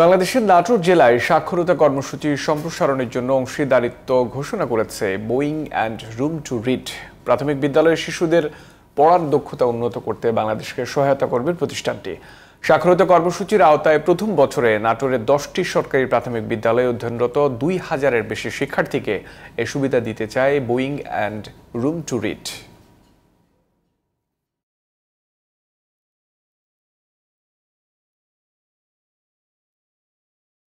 বাংলাদেশের নাটোর জেলায় সাক্ষরতা কর্মসূচি সম্প্রসারণের জন্য অংশীদারিত্ব ঘোষণা করেছে Boeing and Room to Read প্রাথমিক বিদ্যালয়ের শিশুদের পড়ার দক্ষতা উন্নত করতে বাংলাদেশকে সহায়তা করবে প্রতিষ্ঠানটি সাক্ষরতা কর্মসূচির আওতায় প্রথম বছরে নাটোরের দশটি সরকারি প্রাথমিক বিদ্যালয়ে অধ্যয়নরত দুই হাজারের বেশি শিক্ষার্থীকে এ সুবিধা দিতে চায় Boeing and Room to read